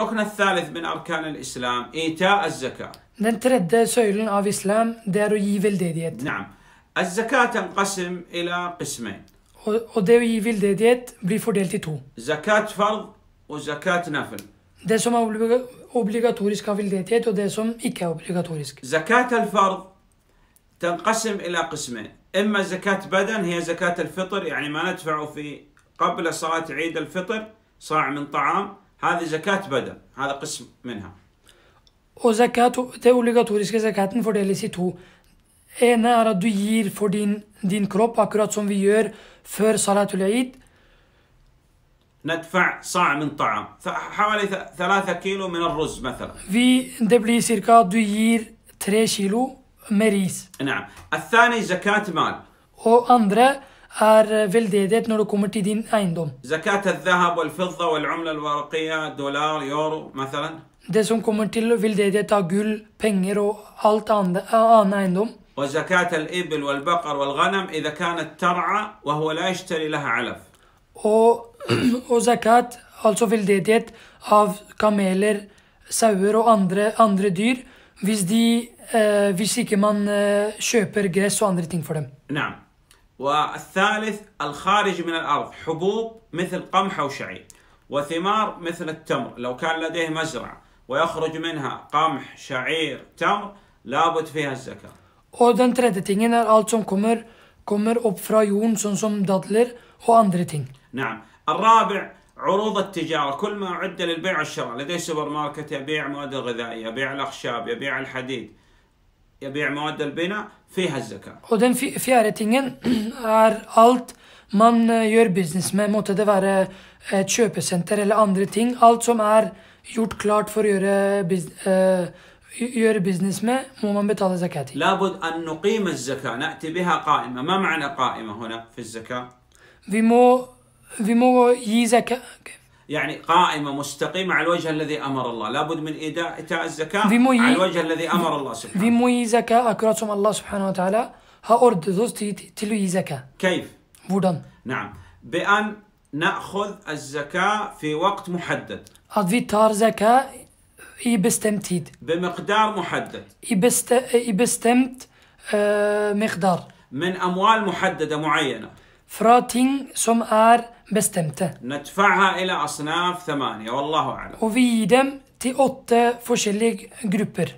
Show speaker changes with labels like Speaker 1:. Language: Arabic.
Speaker 1: الركن الثالث من أركان الإسلام إيتاء الزكاة
Speaker 2: Den tredje söjlen av islam det är er veldedighet. نعم
Speaker 1: الزكاة تنقسم إلى قسمين
Speaker 2: Och, och det å gi veldedighet blir fordelt i to.
Speaker 1: زكاة فرض وزكاة نفل
Speaker 2: Det som er obligatorisk av veldedighet, og det som ikke er obligatorisk.
Speaker 1: زكاة الفرض تنقسم إلى قسمين إما زكاة بدن هي زكاة الفطر يعني ما ندفعه في قبل صلاة عيد الفطر صاع من طعام هذه زكاة بدن هذا قسم منها
Speaker 2: وزكاة تأوليغاتوريسك زكاة فوريلي سيتو انا اردو يير فورين دين كروب اكرات سون في فور صلاة العيد
Speaker 1: ندفع صاع من طعام حوالي ثلاثة كيلو من الرز مثلا
Speaker 2: في دبلي سيركا دو يير تري شيلو مريس
Speaker 1: نعم الثاني زكاة مال
Speaker 2: و اندرا er eh, veldedighet når det kommer til din eiendom. Det som kommer til veldedighet av gull, penger og alt annet eh, annen eiendom.
Speaker 1: وزكاة الإبل والبقر والغنم إذا كانت ترعى وهو لا يشتري لها علف.
Speaker 2: وزكاة altså veldedighet av kameler, sauer og andre, andre dyr hvis, de, eh, hvis ikke man kjøper gress og andre ting for dem.
Speaker 1: Nei. والثالث الخارج من الأرض حبوب مثل قمح أو شعير وثمار مثل التمر لو كان لديه مزرعة ويخرج منها قمح شعير تمر لابد فيها الزكاة.
Speaker 2: Og den tredje tingen er alt som kommer, kommer opp fra jorden, sånn som dadler og andre ting.
Speaker 1: نعم. الرابع عروض التجارة كل ما أعد للبيع والشراء لديه سوبر ماركت يبيع مواد غذائية يبيع الأخشاب يبيع الحديد يبيع مواد البناء فيها الزكاة.
Speaker 2: ودن في في أرتينين أر ألت من يور بيزنس ما موتة ده وارا تشوبة سنتر إلى أندر تين ألت سوم أر يوت كلارت فور يور بيز يور بيزنس ما مو من بتال زكاة.
Speaker 1: لابد أن نقيم الزكاة نأتي بها قائمة ما معنى قائمة هنا في الزكاة؟
Speaker 2: في مو في مو يي
Speaker 1: يعني قائمة مستقيمة على الوجه الذي أمر الله لابد من إيتاء الزكاة على الوجه الذي أمر الله سبحانه في
Speaker 2: مي زكاة أكرتهم الله سبحانه وتعالى har ordnat تلوي زكاة كيف؟ Hvordan?
Speaker 1: نعم بأن نأخذ الزكاة في وقت محدد
Speaker 2: At تار زكاة يبستمتيد
Speaker 1: بمقدار محدد.
Speaker 2: I, آه، مقدار.
Speaker 1: من أموال محددة معينة.
Speaker 2: fra ting som er bestemte. Og vi gir dem til åtte forskjellige grupper.